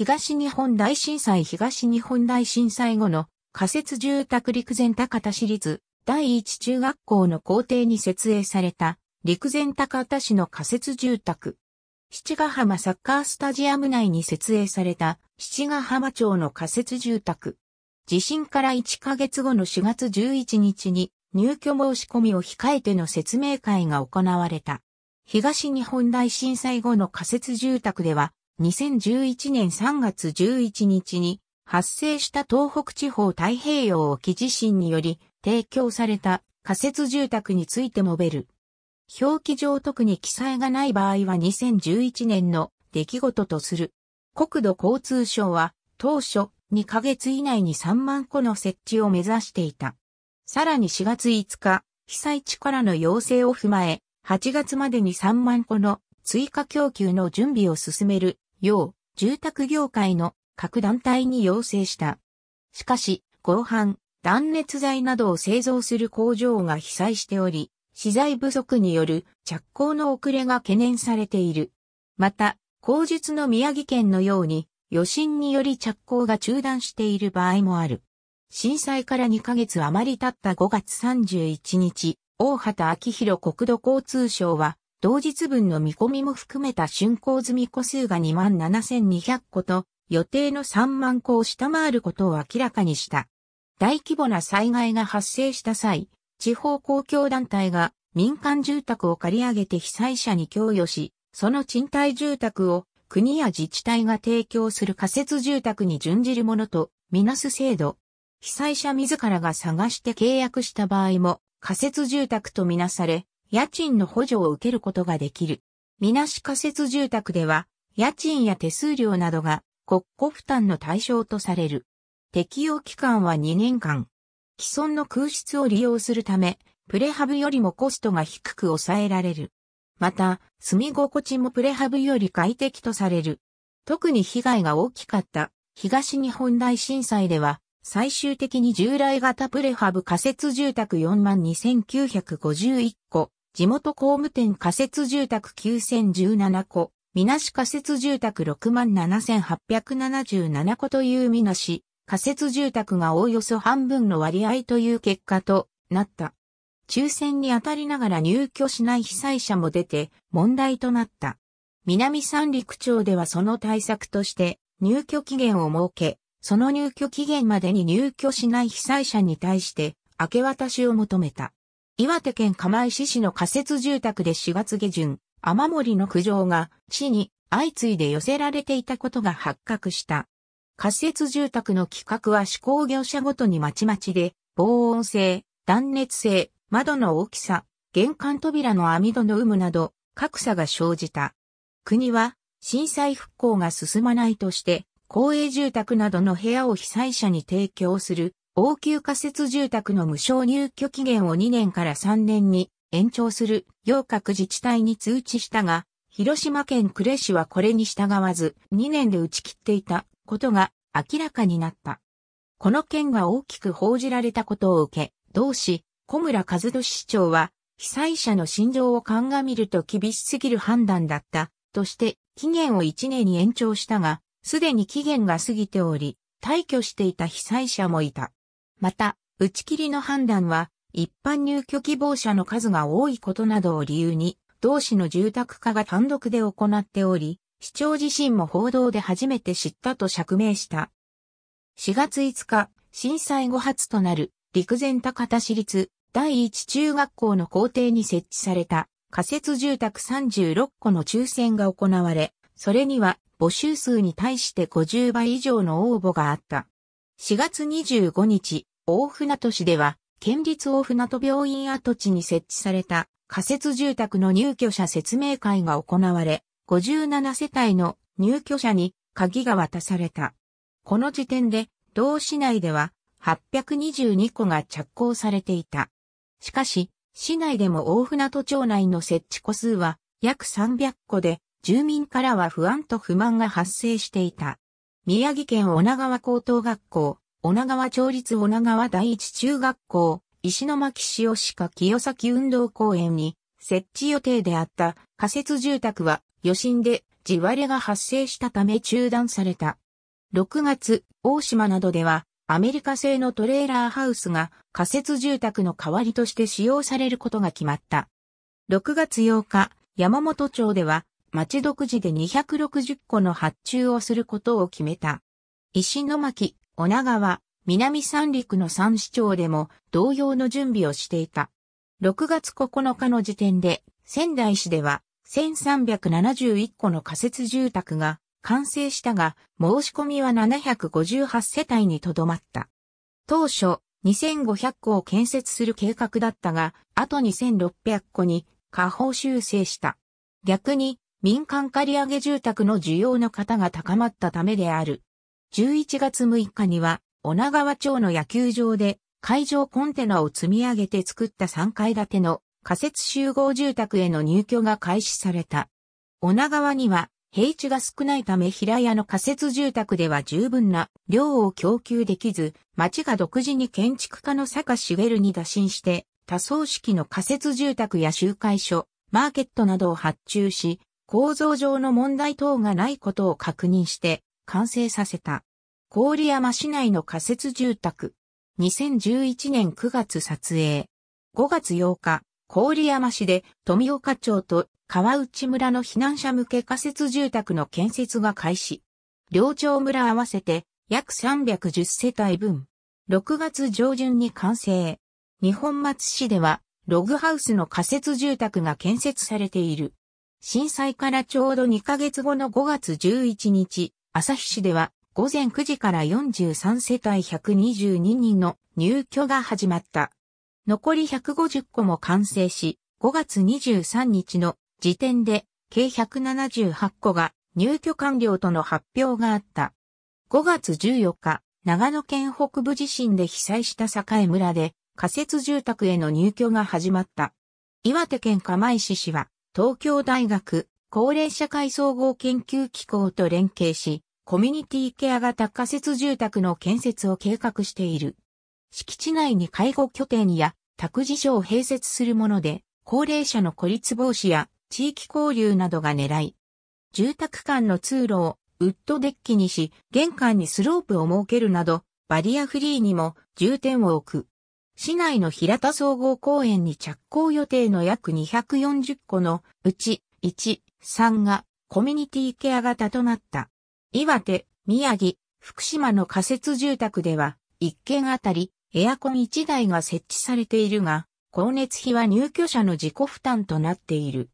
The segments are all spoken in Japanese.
東日本大震災東日本大震災後の仮設住宅陸前高田市立第一中学校の校庭に設営された陸前高田市の仮設住宅。七ヶ浜サッカースタジアム内に設営された七ヶ浜町の仮設住宅。地震から1ヶ月後の4月11日に入居申し込みを控えての説明会が行われた。東日本大震災後の仮設住宅では2011年3月11日に発生した東北地方太平洋沖地震により提供された仮設住宅について述べる。表記上特に記載がない場合は2011年の出来事とする。国土交通省は当初2ヶ月以内に3万個の設置を目指していた。さらに4月5日、被災地からの要請を踏まえ、8月までに3万個の追加供給の準備を進める要、住宅業界の各団体に要請した。しかし、後半、断熱材などを製造する工場が被災しており、資材不足による着工の遅れが懸念されている。また、工術の宮城県のように、余震により着工が中断している場合もある。震災から2ヶ月余り経った5月31日、大畑昭弘国土交通省は、同日分の見込みも含めた竣工済み個数が27,200個と、予定の3万個を下回ることを明らかにした。大規模な災害が発生した際、地方公共団体が民間住宅を借り上げて被災者に供与し、その賃貸住宅を国や自治体が提供する仮設住宅に準じるものとみなす制度。被災者自らが探して契約した場合も仮設住宅とみなされ、家賃の補助を受けることができる。みなし仮設住宅では、家賃や手数料などが国庫負担の対象とされる。適用期間は2年間。既存の空室を利用するため、プレハブよりもコストが低く抑えられる。また、住み心地もプレハブより快適とされる。特に被害が大きかった東日本大震災では、最終的に従来型プレハブ仮設住宅42,951戸、地元工務店仮設住宅9017戸、みなし仮設住宅67,877戸というみなし、仮設住宅がおおよそ半分の割合という結果となった。抽選に当たりながら入居しない被災者も出て問題となった。南三陸町ではその対策として入居期限を設け、その入居期限までに入居しない被災者に対して明け渡しを求めた。岩手県釜石市の仮設住宅で4月下旬、雨漏りの苦情が市に相次いで寄せられていたことが発覚した。仮設住宅の規格は施工業者ごとにまちまちで、防音性、断熱性、窓の大きさ、玄関扉の網戸の有無など、格差が生じた。国は、震災復興が進まないとして、公営住宅などの部屋を被災者に提供する応急仮設住宅の無償入居期限を2年から3年に延長する、洋各自治体に通知したが、広島県呉市はこれに従わず、2年で打ち切っていたことが明らかになった。この件が大きく報じられたことを受け、同市、小村和俊市長は、被災者の心情を鑑みると厳しすぎる判断だった、として、期限を1年に延長したが、すでに期限が過ぎており、退去していた被災者もいた。また、打ち切りの判断は、一般入居希望者の数が多いことなどを理由に、同市の住宅化が単独で行っており、市長自身も報道で初めて知ったと釈明した。4月5日、震災後初となる陸前高田市立第一中学校の校庭に設置された仮設住宅36個の抽選が行われ、それには募集数に対して50倍以上の応募があった。4月25日、大船渡市では、県立大船渡病院跡地に設置された仮設住宅の入居者説明会が行われ、57世帯の入居者に鍵が渡された。この時点で、同市内では822個が着工されていた。しかし、市内でも大船渡町内の設置戸数は約300個で、住民からは不安と不満が発生していた。宮城県女川高等学校、女川町立女川第一中学校、石巻市吉鹿清崎運動公園に設置予定であった仮設住宅は余震で地割れが発生したため中断された。6月、大島などではアメリカ製のトレーラーハウスが仮設住宅の代わりとして使用されることが決まった。6月8日、山本町では町独自で260個の発注をすることを決めた。石巻女川、南三陸の三市町でも同様の準備をしていた。6月9日の時点で仙台市では1371戸の仮設住宅が完成したが、申し込みは758世帯にとどまった。当初、2500戸を建設する計画だったが、あと2600戸に下方修正した。逆に、民間借り上げ住宅の需要の方が高まったためである。11月6日には、女川町の野球場で会場コンテナを積み上げて作った3階建ての仮設集合住宅への入居が開始された。女川には平地が少ないため平屋の仮設住宅では十分な量を供給できず、町が独自に建築家の坂茂に打診して、多層式の仮設住宅や集会所、マーケットなどを発注し、構造上の問題等がないことを確認して、完成させた。郡山市内の仮設住宅。2011年9月撮影。5月8日、郡山市で富岡町と川内村の避難者向け仮設住宅の建設が開始。両町村合わせて約310世帯分。6月上旬に完成。日本松市ではログハウスの仮設住宅が建設されている。震災からちょうど2ヶ月後の5月11日、朝日市では午前9時から43世帯122人の入居が始まった。残り150戸も完成し、5月23日の時点で計178戸が入居完了との発表があった。5月14日、長野県北部地震で被災した栄村で仮設住宅への入居が始まった。岩手県釜石市は東京大学高齢社会総合研究機構と連携し、コミュニティケア型仮設住宅の建設を計画している。敷地内に介護拠点や託児所を併設するもので、高齢者の孤立防止や地域交流などが狙い。住宅間の通路をウッドデッキにし、玄関にスロープを設けるなど、バリアフリーにも重点を置く。市内の平田総合公園に着工予定の約240個のうち1、3がコミュニティケア型となった。岩手、宮城、福島の仮設住宅では、1軒あたりエアコン1台が設置されているが、光熱費は入居者の自己負担となっている。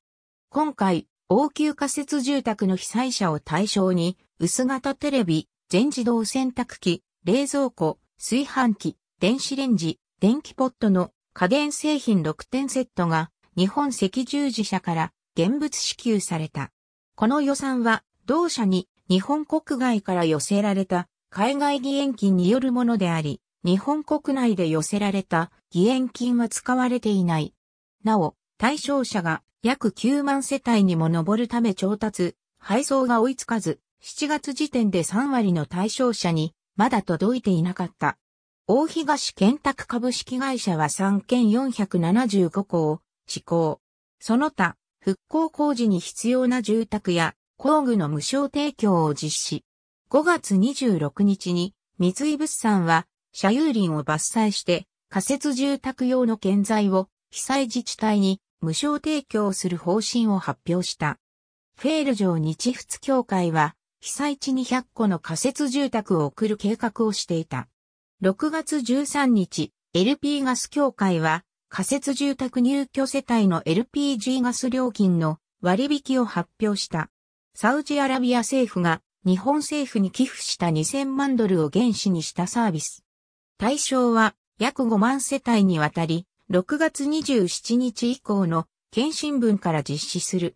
今回、応急仮設住宅の被災者を対象に、薄型テレビ、全自動洗濯機、冷蔵庫、炊飯器、電子レンジ、電気ポットの家電製品6点セットが日本赤十字社から現物支給された。この予算は、同社に日本国外から寄せられた海外義援金によるものであり、日本国内で寄せられた義援金は使われていない。なお、対象者が約9万世帯にも上るため調達、配送が追いつかず、7月時点で3割の対象者にまだ届いていなかった。大東建託株式会社は3件475個を施行。その他、復興工事に必要な住宅や工具の無償提供を実施。5月26日に三井物産は社有林を伐採して仮設住宅用の建材を被災自治体に無償提供する方針を発表した。フェール城日仏協会は被災地に100個の仮設住宅を送る計画をしていた。6月13日、LP ガス協会は仮設住宅入居世帯の LPG ガス料金の割引を発表した。サウジアラビア政府が日本政府に寄付した2000万ドルを原資にしたサービス。対象は約5万世帯にわたり、6月27日以降の県新聞から実施する。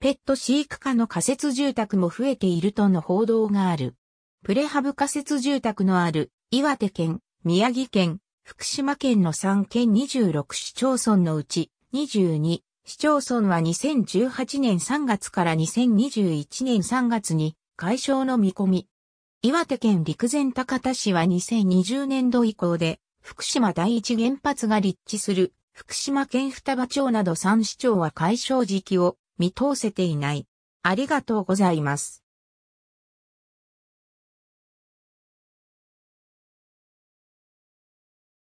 ペット飼育下の仮設住宅も増えているとの報道がある。プレハブ仮設住宅のある岩手県、宮城県、福島県の3県26市町村のうち22市町村は2018年3月から2021年3月に解消の見込み。岩手県陸前高田市は2020年度以降で福島第一原発が立地する福島県双葉町など3市町は解消時期を見通せていない。ありがとうございます。